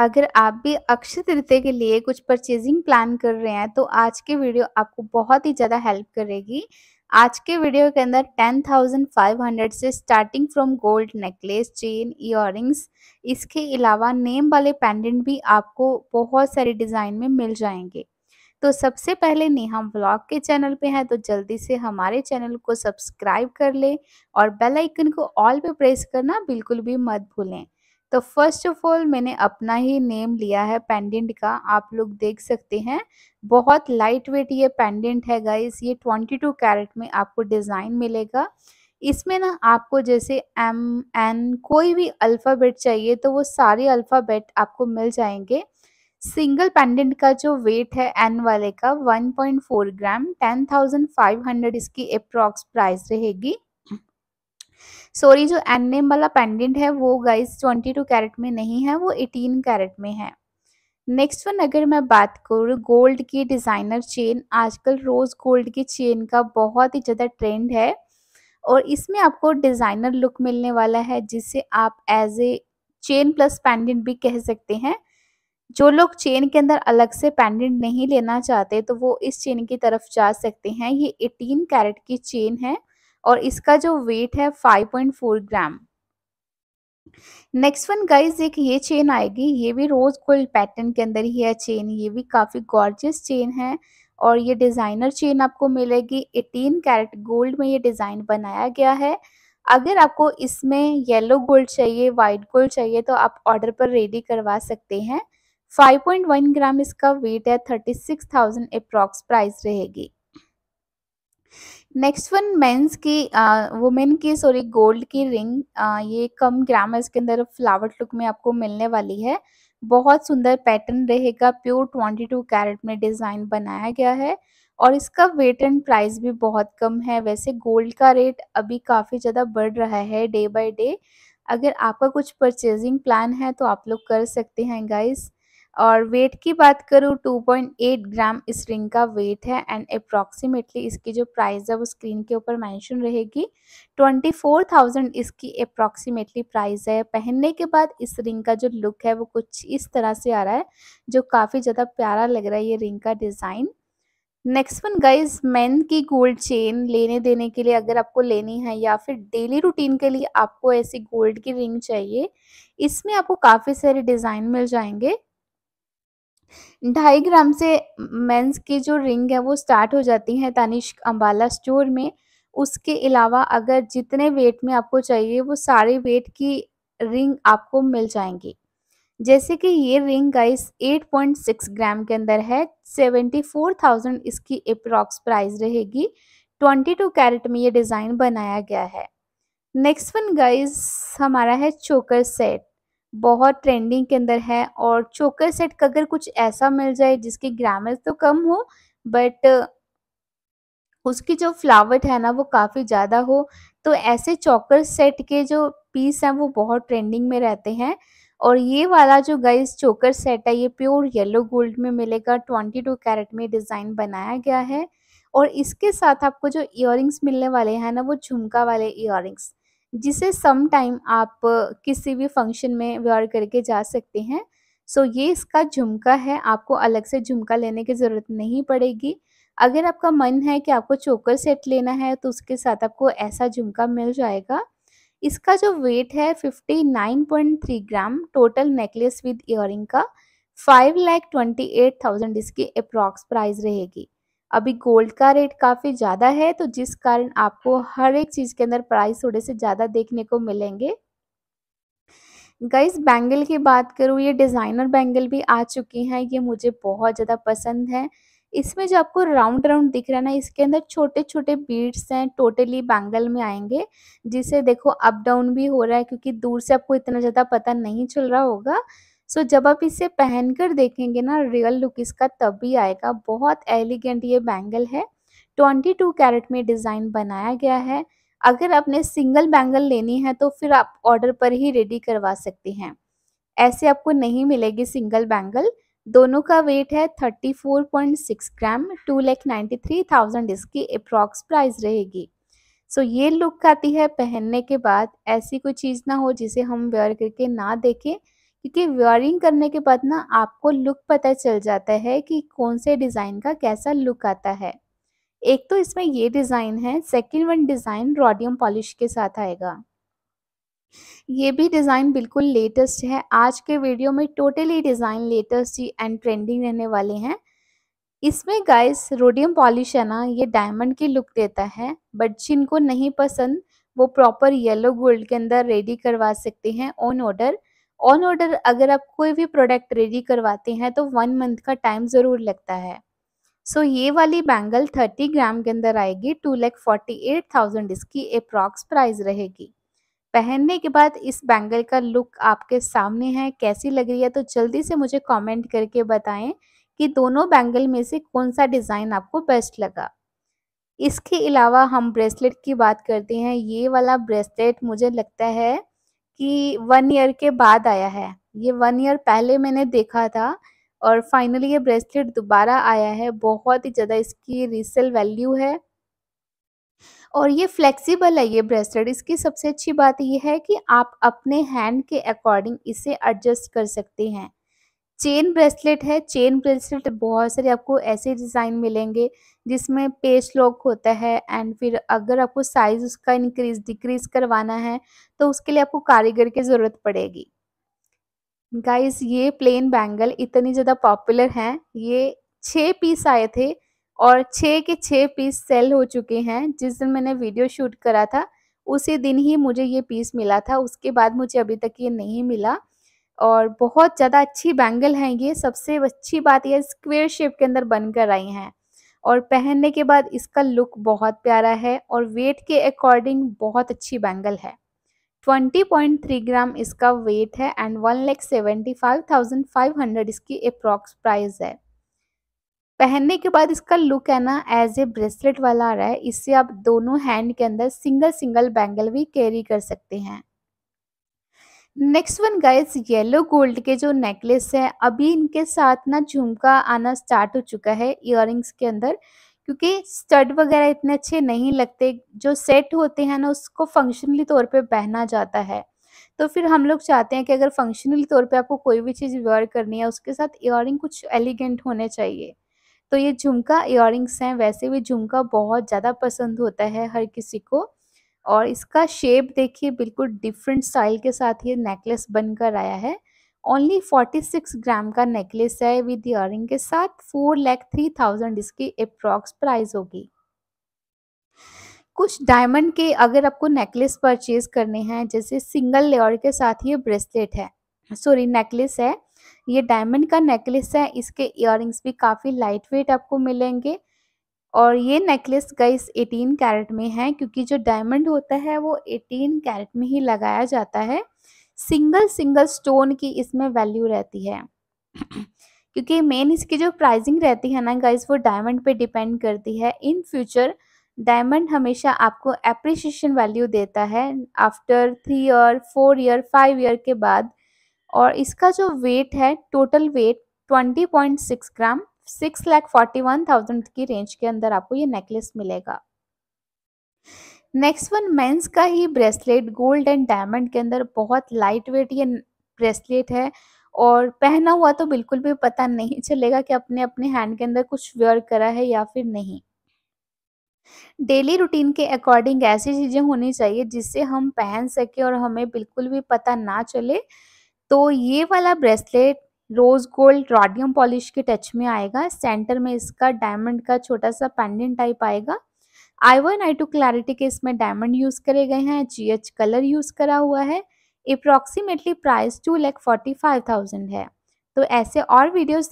अगर आप भी अक्षय तृतीय के लिए कुछ परचेजिंग प्लान कर रहे हैं तो आज की वीडियो आपको बहुत ही ज़्यादा हेल्प करेगी आज के वीडियो के अंदर 10,500 से starting from gold necklace chain ear इसके अलावा नेम वाले पेंडेंट भी आपको बहुत सारे डिज़ाइन में मिल जाएंगे तो सबसे पहले नेहा ब्लॉग के चैनल पे हैं तो जल्दी से हमारे चैनल को सब्सक्राइब कर लें और बेल आइकन को ऑल पे प्रेस करना बिल्कुल भी मत भूलें तो फर्स्ट ऑफ ऑल मैंने अपना ही नेम लिया है पेंडेंट का आप लोग देख सकते हैं बहुत लाइट वेट ये पेंडेंट है गाइस ये 22 कैरेट में आपको डिज़ाइन मिलेगा इसमें ना आपको जैसे एम एन कोई भी अल्फ़ाबेट चाहिए तो वो सारे अल्फ़ाबेट आपको मिल जाएंगे सिंगल पेंडेंट का जो वेट है एन वाले का 1.4 ग्राम 10,500 इसकी अप्रॉक्स प्राइस रहेगी सॉरी जो एन नेम वाला पेंडेंट है वो गाइस 22 कैरेट में नहीं है वो 18 कैरेट में है नेक्स्ट वन अगर मैं बात करूँ गोल्ड की डिज़ाइनर चेन आजकल रोज़ गोल्ड की चेन का बहुत ही ज़्यादा ट्रेंड है और इसमें आपको डिज़ाइनर लुक मिलने वाला है जिसे आप as a chain plus pendant भी कह सकते हैं जो लोग चेन के अंदर अलग से पेंडेंट नहीं लेना चाहते तो वो इस चेन की तरफ जा सकते हैं ये 18 कैरेट की चेन है और इसका जो वेट है 5.4 ग्राम नेक्स्ट वन गाइस एक ये चेन आएगी ये भी रोज गोल्ड पैटर्न के अंदर ही है चेन ये भी काफी गॉर्जियस चेन है और ये डिजाइनर चेन आपको मिलेगी 18 कैरेट गोल्ड में ये डिजाइन बनाया गया है अगर आपको इसमें येलो गोल्ड चाहिए वाइट गोल्ड चाहिए तो आप ऑर्डर पर रेडी करवा सकते हैं 5.1 ग्राम इसका वेट है 36,000 सिक्स प्राइस रहेगी नेक्स्ट वन मेंस की वुमेन की सॉरी गोल्ड की रिंग आ, ये कम ग्रामर्स के अंदर फ्लावर लुक में आपको मिलने वाली है बहुत सुंदर पैटर्न रहेगा प्योर 22 कैरेट में डिज़ाइन बनाया गया है और इसका वेट एंड प्राइस भी बहुत कम है वैसे गोल्ड का रेट अभी काफ़ी ज़्यादा बढ़ रहा है डे बाय डे अगर आपका कुछ परचेजिंग प्लान है तो आप लोग कर सकते हैं गाइस और वेट की बात करूँ 2.8 ग्राम इस रिंग का वेट है एंड अप्रॉक्सीमेटली इसकी जो प्राइस है वो स्क्रीन के ऊपर मेंशन रहेगी 24,000 इसकी अप्रॉक्सीमेटली प्राइस है पहनने के बाद इस रिंग का जो लुक है वो कुछ इस तरह से आ रहा है जो काफ़ी ज़्यादा प्यारा लग रहा है ये रिंग का design next one guys man की गोल्ड चेन लेने देने के लिए अगर आपको लेनी है या फिर डेली रूटीन के लिए आपको ऐसी गोल्ड की रिंग चाहिए इसमें आपको काफ़ी सारे डिज़ाइन मिल जाएंगे ढाई ग्राम से मेंस की जो रिंग है वो स्टार्ट हो जाती है तनिष्क अम्बाला स्टोर में उसके अलावा अगर जितने वेट में आपको चाहिए वो सारे वेट की रिंग आपको मिल जाएंगी जैसे कि ये रिंग गाइस 8.6 ग्राम के अंदर है 74,000 इसकी अप्रॉक्स प्राइस रहेगी 22 कैरेट में ये डिज़ाइन बनाया गया है नेक्स्ट वन गाइस हमारा है चोकर सेट बहुत ट्रेंडिंग के अंदर है और चोकर सेट का अगर कुछ ऐसा मिल जाए जिसकी ग्रामर तो कम हो बट उसकी जो फ्लावट है ना वो काफ़ी ज़्यादा हो तो ऐसे चोकर सेट के जो पीस हैं वो बहुत ट्रेंडिंग में रहते हैं और ये वाला जो गाइस चोकर सेट है ये प्योर येलो गोल्ड में मिलेगा ट्वेंटी टू कैरेट में डिज़ाइन बनाया गया है और इसके साथ आपको जो इयर मिलने वाले हैं ना वो झुमका वाले इयर जिसे सम टाइम आप किसी भी फंक्शन में व्यवहार करके जा सकते हैं सो so, ये इसका झुमका है आपको अलग से झुमका लेने की ज़रूरत नहीं पड़ेगी अगर आपका मन है कि आपको चोकर सेट लेना है तो उसके साथ आपको ऐसा झुमका मिल जाएगा इसका जो वेट है 59.3 gram total necklace with earring का five lakh twenty eight thousand इसकी अप्रॉक्स प्राइस रहेगी अभी गोल्ड का रेट काफ़ी ज़्यादा है तो जिस कारण आपको हर एक चीज़ के अंदर प्राइस थोड़े से ज़्यादा देखने को मिलेंगे गाइस बैंगल की बात करूँ ये डिज़ाइनर बैंगल भी आ चुकी हैं ये मुझे बहुत ज़्यादा पसंद है इसमें जो आपको राउंड राउंड दिख रहा है ना इसके अंदर छोटे छोटे बीड्स हैं टोटली बैंगल में आएंगे जिसे देखो अप डाउन भी हो रहा है क्योंकि दूर से आपको इतना ज़्यादा पता नहीं चल रहा होगा सो so, जब आप इसे पहनकर देखेंगे ना रियल लुक इसका तब भी आएगा बहुत एलिगेंट ये बैंगल है 22 कैरेट में डिज़ाइन बनाया गया है अगर आपने सिंगल बैंगल लेनी है तो फिर आप ऑर्डर पर ही रेडी करवा सकते हैं ऐसे आपको नहीं मिलेगी सिंगल बैंगल दोनों का वेट है 34.6 gram two lakh ninety three thousand इसकी अप्रॉक्स प्राइस रहेगी सो so, ये लुक आती है पहनने के बाद ऐसी कोई चीज़ ना हो जिसे हम वेयर करके ना देखें क्योंकि वेयरिंग करने के बाद ना आपको लुक पता चल जाता है कि कौन से डिज़ाइन का कैसा लुक आता है एक तो इसमें ये डिज़ाइन है second one design rhodium polish के साथ आएगा ये भी डिज़ाइन बिल्कुल लेटेस्ट है आज के वीडियो में totally design latest and trending रहने वाले हैं इसमें गाइस रोडियम पॉलिश है ना ये डायमंड की लुक देता है बट जिनको नहीं पसंद वो प्रॉपर येलो गोल्ड के अंदर रेडी करवा सकते हैं ऑन ऑर्डर ऑन ऑर्डर अगर आप कोई भी प्रोडक्ट रेडी करवाते हैं तो वन मंथ का टाइम ज़रूर लगता है सो so, ये वाली बैंगल थर्टी ग्राम के अंदर आएगी two lakh forty eight thousand इसकी अप्रॉक्स प्राइस रहेगी पहनने के बाद इस बैंगल का लुक आपके सामने है कैसी लग रही है तो जल्दी से मुझे कमेंट करके बताएं कि दोनों बैंगल में से कौन सा डिज़ाइन आपको बेस्ट लगा इसके अलावा हम ब्रेसलेट की बात करते हैं ये वाला ब्रेसलेट मुझे लगता है कि वन ईयर के बाद आया है ये वन ईयर पहले मैंने देखा था और फाइनली ये ब्रेसलेट दोबारा आया है बहुत ही ज़्यादा इसकी रीसेल वैल्यू है और ये फ्लेक्सिबल है ये ब्रेसलेट इसकी सबसे अच्छी बात ये है कि आप अपने हैंड के अकॉर्डिंग इसे एडजस्ट कर सकते हैं चेन ब्रेसलेट है चेन ब्रेसलेट बहुत सारे आपको ऐसे डिज़ाइन मिलेंगे जिसमें पेस्ट लॉक होता है एंड फिर अगर आपको साइज उसका इंक्रीज डिक्रीज करवाना है तो उसके लिए आपको कारीगर की ज़रूरत पड़ेगी गाइस ये प्लेन बैंगल इतनी ज़्यादा पॉपुलर हैं ये छः पीस आए थे और छः के छः पीस सेल हो चुके हैं जिस दिन मैंने वीडियो शूट करा था उसी दिन ही मुझे ये पीस मिला था उसके बाद मुझे अभी तक ये नहीं मिला और बहुत ज़्यादा अच्छी बैंगल हैं ये सबसे अच्छी बात यह स्क्वेयर शेप के अंदर बनकर आई हैं और पहनने के बाद इसका लुक बहुत प्यारा है और वेट के अकॉर्डिंग बहुत अच्छी बैंगल है 20.3 ग्राम इसका वेट है and one lakh seventy five thousand five hundred इसकी अप्रॉक्स प्राइस है पहनने के बाद इसका लुक है ना एज ए ब्रेसलेट वाला आ रहा है इससे आप दोनों हैंड के अंदर सिंगल सिंगल बैंगल भी कैरी कर सकते हैं next one guys yellow gold के जो नेकलेस है अभी इनके साथ ना झुमका आना स्टार्ट हो चुका है इयर के अंदर क्योंकि स्टड वगैरह इतने अच्छे नहीं लगते जो सेट होते हैं ना उसको फंक्शनली तौर पे पहना जाता है तो फिर हम लोग चाहते हैं कि अगर फंक्शनली तौर पे आपको कोई भी चीज़ वेयर करनी है उसके साथ इयर कुछ एलिगेंट होने चाहिए तो ये झुमका इयर हैं वैसे भी झुमका बहुत ज़्यादा पसंद होता है हर किसी को और इसका शेप देखिए बिल्कुल डिफरेंट स्टाइल के साथ ये नेकलेस बनकर आया है ओनली 46 ग्राम का नेकलेस है विद इयरिंग के साथ फोर लैख थ्री थाउजेंड इसकी अप्रॉक्स प्राइस होगी कुछ डायमंड के अगर आपको नेकलेस परचेज करने हैं जैसे सिंगल लेयर के साथ ये ब्रेसलेट है सॉरी नेकलेस है ये डायमंड का नेकलेस है इसके इयर भी काफ़ी लाइट वेट आपको मिलेंगे और ये नेकलेस गाइस 18 कैरेट में है क्योंकि जो डायमंड होता है वो 18 कैरेट में ही लगाया जाता है सिंगल सिंगल स्टोन की इसमें वैल्यू रहती है क्योंकि मेन इसकी जो प्राइसिंग रहती है ना गाइस वो डायमंड पे डिपेंड करती है इन फ्यूचर डायमंड हमेशा आपको एप्रिसिएशन वैल्यू देता है after three year four year five year के बाद और इसका जो वेट है total weight twenty gram six lakh forty one thousand की रेंज के अंदर आपको ये नेकलेस मिलेगा नेक्स्ट वन मेंस का ही ब्रेसलेट गोल्ड एंड डायमंड के अंदर बहुत लाइट वेट ये ब्रेसलेट है और पहना हुआ तो बिल्कुल भी पता नहीं चलेगा कि अपने अपने हैंड के अंदर कुछ वेयर करा है या फिर नहीं डेली रूटीन के अकॉर्डिंग ऐसी चीज़ें होनी चाहिए जिससे हम पहन सके और हमें बिल्कुल भी पता ना चले तो ये वाला bracelet rose gold rhodium polish के टच में आएगा सेंटर में इसका डायमंड का छोटा सा पेंडेंट टाइप आएगा I one I two clarity के इसमें डायमंड यूज़ करे गए हैं जी एच कलर यूज़ करा हुआ है approximately price two lakh forty five thousand है तो ऐसे और वीडियोस